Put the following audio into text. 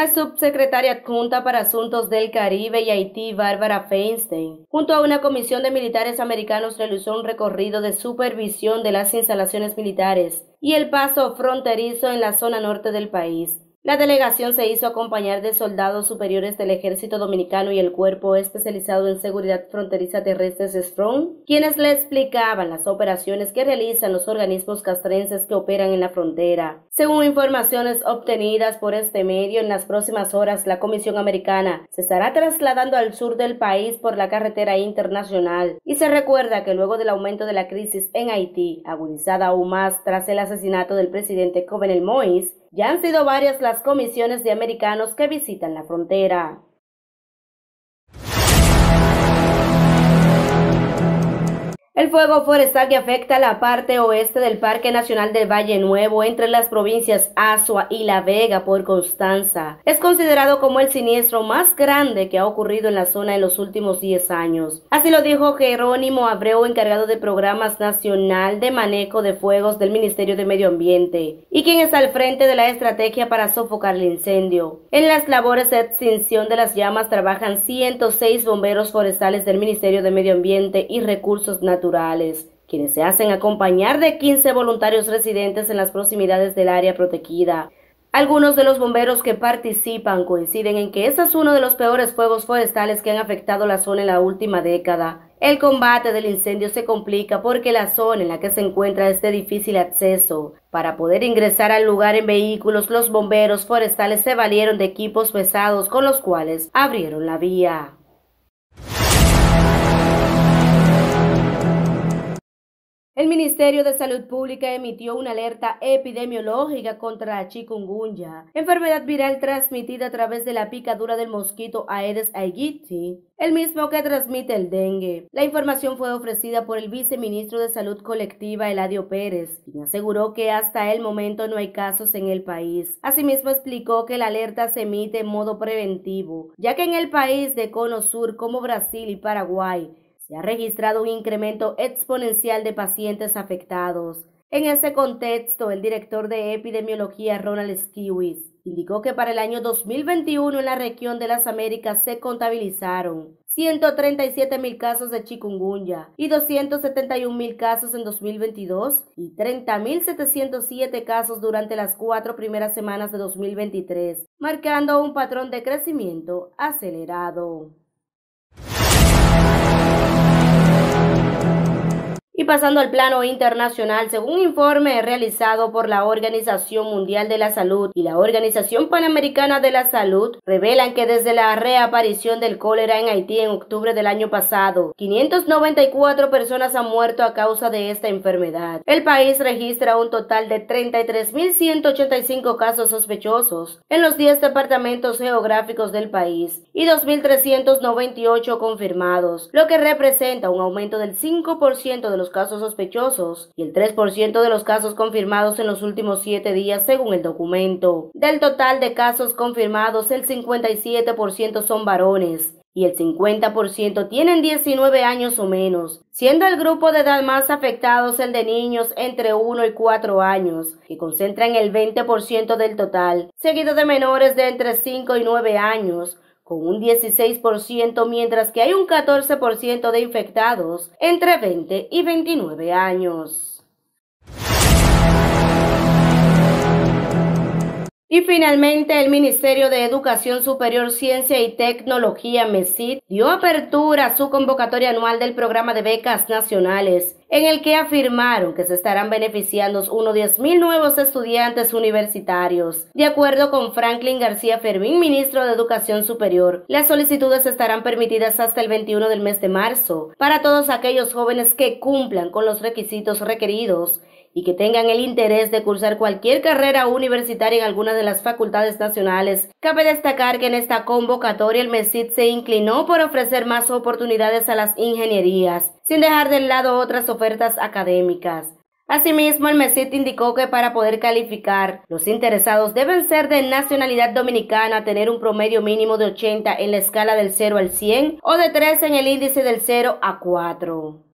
la subsecretaria adjunta para Asuntos del Caribe y Haití, Bárbara Feinstein, junto a una comisión de militares americanos, realizó un recorrido de supervisión de las instalaciones militares y el paso fronterizo en la zona norte del país la delegación se hizo acompañar de soldados superiores del Ejército Dominicano y el Cuerpo Especializado en Seguridad Fronteriza Terrestre strong quienes le explicaban las operaciones que realizan los organismos castrenses que operan en la frontera. Según informaciones obtenidas por este medio, en las próximas horas la Comisión Americana se estará trasladando al sur del país por la carretera internacional y se recuerda que luego del aumento de la crisis en Haití, agudizada aún más tras el asesinato del presidente Covenel Mois, ya han sido varias las comisiones de americanos que visitan la frontera. El fuego forestal que afecta la parte oeste del Parque Nacional del Valle Nuevo entre las provincias Azua y La Vega por Constanza es considerado como el siniestro más grande que ha ocurrido en la zona en los últimos 10 años. Así lo dijo Jerónimo Abreu, encargado de programas nacional de manejo de fuegos del Ministerio de Medio Ambiente y quien está al frente de la estrategia para sofocar el incendio. En las labores de extinción de las llamas trabajan 106 bomberos forestales del Ministerio de Medio Ambiente y Recursos Naturales naturales, quienes se hacen acompañar de 15 voluntarios residentes en las proximidades del área protegida. Algunos de los bomberos que participan coinciden en que este es uno de los peores fuegos forestales que han afectado la zona en la última década. El combate del incendio se complica porque la zona en la que se encuentra es de difícil acceso. Para poder ingresar al lugar en vehículos, los bomberos forestales se valieron de equipos pesados con los cuales abrieron la vía. El Ministerio de Salud Pública emitió una alerta epidemiológica contra la chikungunya, enfermedad viral transmitida a través de la picadura del mosquito Aedes aegypti, el mismo que transmite el dengue. La información fue ofrecida por el viceministro de Salud Colectiva Eladio Pérez, quien aseguró que hasta el momento no hay casos en el país. Asimismo explicó que la alerta se emite en modo preventivo, ya que en el país de Cono Sur como Brasil y Paraguay, se ha registrado un incremento exponencial de pacientes afectados. En ese contexto, el director de epidemiología Ronald Skiwis indicó que para el año 2021 en la región de las Américas se contabilizaron 137 mil casos de chikungunya y 271 mil casos en 2022 y 30.707 casos durante las cuatro primeras semanas de 2023, marcando un patrón de crecimiento acelerado. Y pasando al plano internacional, según un informe realizado por la Organización Mundial de la Salud y la Organización Panamericana de la Salud, revelan que desde la reaparición del cólera en Haití en octubre del año pasado, 594 personas han muerto a causa de esta enfermedad. El país registra un total de 33.185 casos sospechosos en los 10 departamentos geográficos del país y 2.398 confirmados, lo que representa un aumento del 5% de los casos sospechosos y el 3% de los casos confirmados en los últimos siete días según el documento. Del total de casos confirmados, el 57% son varones, y el 50% tienen 19 años o menos, siendo el grupo de edad más afectados el de niños entre 1 y 4 años, que concentran el 20% del total, seguido de menores de entre 5 y 9 años, con un 16%, mientras que hay un 14% de infectados entre 20 y 29 años. Y finalmente, el Ministerio de Educación Superior, Ciencia y Tecnología, MESIT, dio apertura a su convocatoria anual del programa de becas nacionales, en el que afirmaron que se estarán beneficiando unos mil nuevos estudiantes universitarios. De acuerdo con Franklin García Fermín, ministro de Educación Superior, las solicitudes estarán permitidas hasta el 21 del mes de marzo para todos aquellos jóvenes que cumplan con los requisitos requeridos y que tengan el interés de cursar cualquier carrera universitaria en alguna de las facultades nacionales. Cabe destacar que en esta convocatoria el MESIT se inclinó por ofrecer más oportunidades a las ingenierías, sin dejar de lado otras ofertas académicas. Asimismo, el MESIT indicó que para poder calificar, los interesados deben ser de nacionalidad dominicana, tener un promedio mínimo de 80 en la escala del 0 al 100 o de 3 en el índice del 0 a 4.